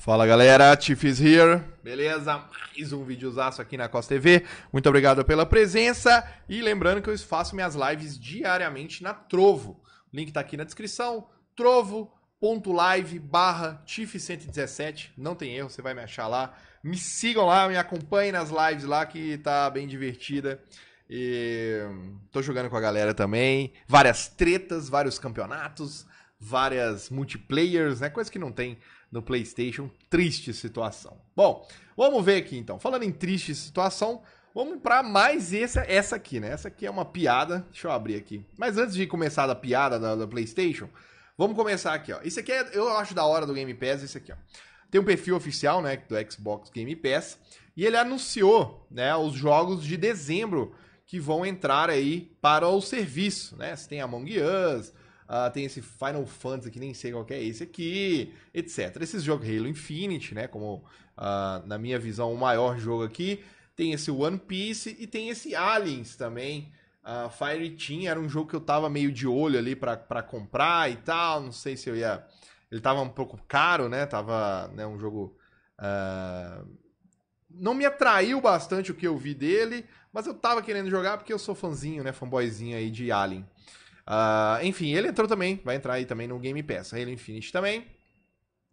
Fala galera, Tiff is here, beleza? Mais um videozaço aqui na Costa TV. Muito obrigado pela presença e lembrando que eu faço minhas lives diariamente na Trovo. O link tá aqui na descrição, trovo.live barra TIF117, não tem erro, você vai me achar lá. Me sigam lá, me acompanhem nas lives lá que tá bem divertida. E hum, tô jogando com a galera também, várias tretas, vários campeonatos, várias multiplayers, né? Coisa que não tem no PlayStation. Triste situação. Bom, vamos ver aqui então. Falando em triste situação, vamos para mais essa, essa aqui, né? Essa aqui é uma piada. Deixa eu abrir aqui. Mas antes de começar da piada da, da PlayStation, vamos começar aqui, ó. Isso aqui é, eu acho da hora do Game Pass, Esse aqui, ó. Tem um perfil oficial, né, do Xbox Game Pass, e ele anunciou, né, os jogos de dezembro que vão entrar aí para o serviço, né? Você tem Among Us, ah, tem esse Final Fantasy que nem sei qual é esse aqui, etc. Esses jogos Halo Infinite, né? Como, ah, na minha visão, o maior jogo aqui. Tem esse One Piece e tem esse Aliens também. Ah, Fire Team era um jogo que eu tava meio de olho ali para comprar e tal. Não sei se eu ia. Ele tava um pouco caro, né? Tava né, um jogo. Uh não me atraiu bastante o que eu vi dele, mas eu tava querendo jogar porque eu sou fãzinho, né? Fanboyzinho aí de Alien. Uh, enfim, ele entrou também, vai entrar aí também no Game Pass. Halo Infinite também,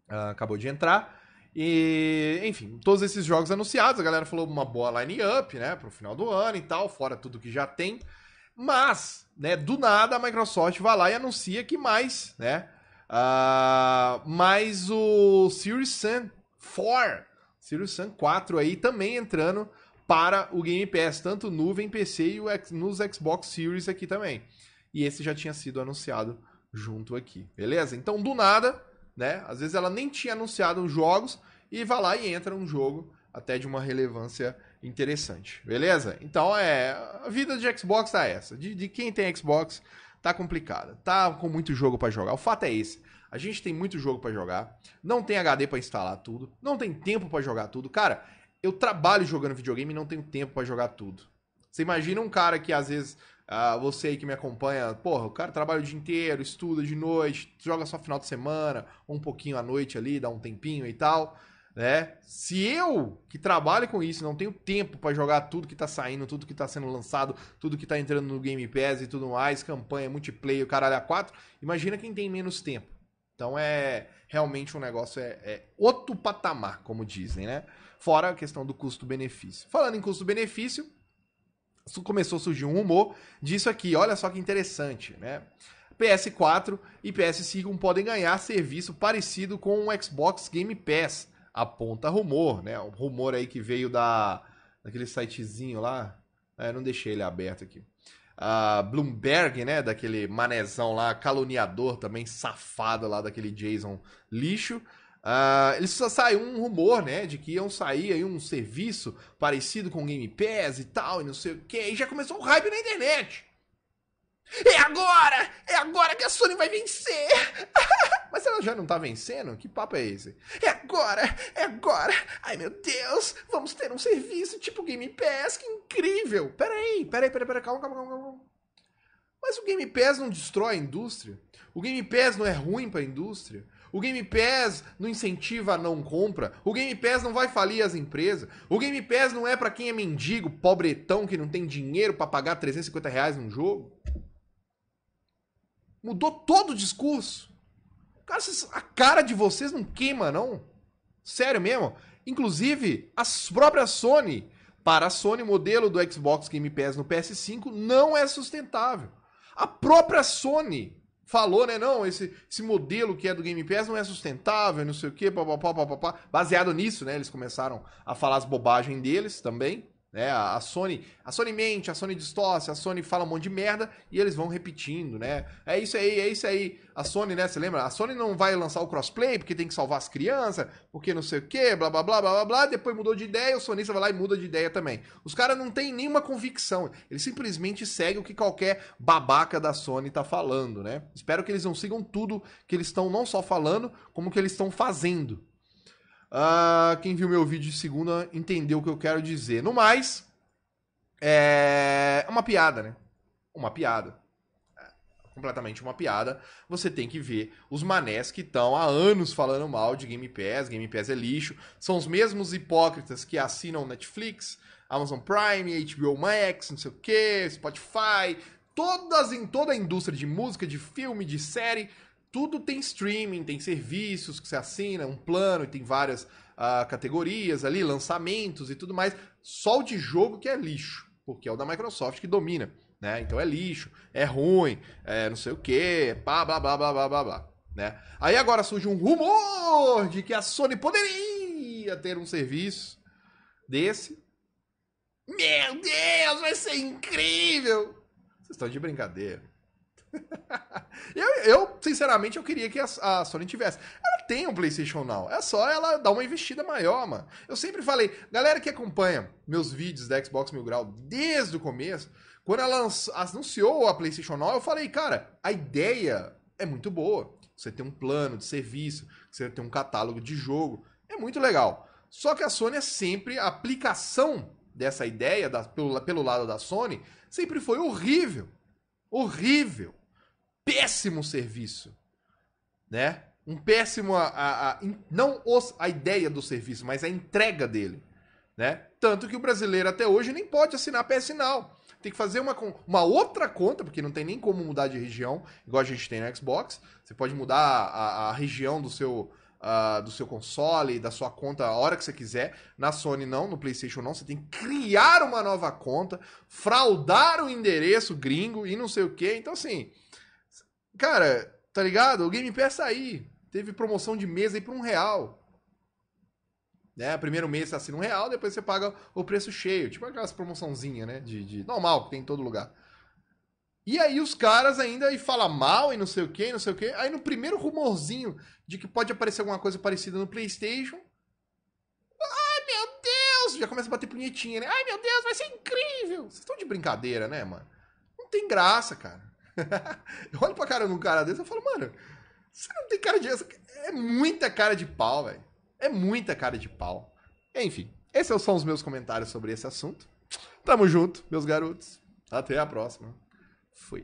uh, acabou de entrar. E, enfim, todos esses jogos anunciados, a galera falou uma boa line-up, né, pro final do ano e tal, fora tudo que já tem. Mas, né, do nada a Microsoft vai lá e anuncia que mais, né, uh, mais o Series Sun 4, Series Sun 4 aí também entrando para o Game Pass, tanto nuvem, PC e nos Xbox Series aqui também e esse já tinha sido anunciado junto aqui, beleza? Então, do nada, né? Às vezes ela nem tinha anunciado os jogos e vai lá e entra um jogo até de uma relevância interessante, beleza? Então, é, a vida de Xbox tá essa. De, de quem tem Xbox tá complicada. Tá com muito jogo para jogar. O fato é esse. A gente tem muito jogo para jogar, não tem HD para instalar tudo, não tem tempo para jogar tudo. Cara, eu trabalho jogando videogame e não tenho tempo para jogar tudo. Você imagina um cara que às vezes ah, você aí que me acompanha, porra, o cara trabalha o dia inteiro, estuda de noite, joga só final de semana, um pouquinho à noite ali, dá um tempinho e tal, né? Se eu, que trabalho com isso, não tenho tempo para jogar tudo que tá saindo, tudo que tá sendo lançado, tudo que tá entrando no Game Pass e tudo mais, campanha, multiplayer, caralho a quatro, imagina quem tem menos tempo. Então é realmente um negócio, é, é outro patamar, como dizem, né? Fora a questão do custo-benefício. Falando em custo-benefício, começou a surgir um rumor disso aqui. Olha só que interessante, né? PS4 e PS5 podem ganhar serviço parecido com o Xbox Game Pass. Aponta rumor, né? Um rumor aí que veio da daquele sitezinho lá. É, não deixei ele aberto aqui. Uh, Bloomberg, né? Daquele manezão lá, caluniador também, safado lá, daquele Jason lixo. Uh, só saiu um rumor, né, de que iam sair aí um serviço parecido com Game Pass e tal, e não sei o que, e já começou um hype na internet. É agora! É agora que a Sony vai vencer! Mas ela já não tá vencendo? Que papo é esse? É agora! É agora! Ai meu Deus! Vamos ter um serviço tipo Game Pass, que incrível! Peraí, peraí, peraí, peraí, calma, calma, calma, calma. Mas o Game Pass não destrói a indústria? O Game Pass não é ruim pra indústria? O Game Pass não incentiva a não compra. O Game Pass não vai falir as empresas. O Game Pass não é para quem é mendigo, pobretão, que não tem dinheiro para pagar 350 reais num jogo. Mudou todo o discurso. Cara, a cara de vocês não queima, não. Sério mesmo. Inclusive, a própria Sony. Para a Sony, o modelo do Xbox Game Pass no PS5 não é sustentável. A própria Sony falou, né? Não, esse, esse modelo que é do Game Pass não é sustentável, não sei o quê, papapá, papapá. Baseado nisso, né? Eles começaram a falar as bobagens deles também. Né? A Sony, a Sony mente, a Sony distorce, a Sony fala um monte de merda e eles vão repetindo, né? É isso aí, é isso aí. A Sony, né, você lembra? A Sony não vai lançar o crossplay porque tem que salvar as crianças, porque não sei o quê, blá blá blá blá blá, blá. depois mudou de ideia, o sonista vai lá e muda de ideia também. Os caras não têm nenhuma convicção, eles simplesmente seguem o que qualquer babaca da Sony tá falando, né? Espero que eles não sigam tudo que eles estão não só falando, como que eles estão fazendo, Uh, quem viu meu vídeo de segunda entendeu o que eu quero dizer. No mais, é uma piada, né? Uma piada. É completamente uma piada. Você tem que ver os manés que estão há anos falando mal de Game Pass. Game Pass é lixo. São os mesmos hipócritas que assinam Netflix, Amazon Prime, HBO Max, não sei o que, Spotify. Todas em toda a indústria de música, de filme, de série tudo tem streaming, tem serviços que você assina, um plano e tem várias uh, categorias ali, lançamentos e tudo mais. Só o de jogo que é lixo, porque é o da Microsoft que domina, né? Então é lixo, é ruim, é não sei o que, pá, blá, blá, blá, blá, blá, blá, né? Aí agora surge um rumor de que a Sony poderia ter um serviço desse. Meu Deus, vai ser incrível! Vocês estão de brincadeira. eu, eu, sinceramente, eu queria que a, a, Sony tivesse. Ela tem um PlayStation Now. É só ela dar uma investida maior, mano. Eu sempre falei, galera que acompanha meus vídeos da Xbox Mil Grau desde o começo, quando ela anunciou a PlayStation Now, eu falei, cara, a ideia é muito boa. Você tem um plano de serviço, você tem um catálogo de jogo, é muito legal. Só que a Sony é sempre a aplicação dessa ideia da, pelo, pelo lado da Sony sempre foi horrível. Horrível péssimo serviço, né? Um péssimo a, a, a não os, a ideia do serviço, mas a entrega dele, né? Tanto que o brasileiro até hoje nem pode assinar PS Now. Tem que fazer uma, uma outra conta, porque não tem nem como mudar de região, igual a gente tem no Xbox. Você pode mudar a, a região do seu, Uh, do seu console, da sua conta, a hora que você quiser. Na Sony não, no PlayStation não. Você tem que criar uma nova conta, fraudar o endereço gringo e não sei o que. Então, assim, Cara, tá ligado? O Game Pass tá aí. Teve promoção de mesa aí por um real. Né? Primeiro mês você assina um real, depois você paga o preço cheio. Tipo aquelas promoçãozinha, né? De, de... normal que tem em todo lugar. E aí os caras ainda e fala mal e não sei o que, não sei o que. Aí no primeiro rumorzinho de que pode aparecer alguma coisa parecida no PlayStation, ai meu Deus, já começa a bater punhetinha, né? Ai meu Deus, vai ser incrível. Vocês estão de brincadeira, né, mano? Não tem graça, cara. eu olho pra cara de um cara desse e falo, mano, você não tem cara de. É muita cara de pau, velho. É muita cara de pau. Enfim, esses são os meus comentários sobre esse assunto. Tamo junto, meus garotos. Até a próxima. Fui.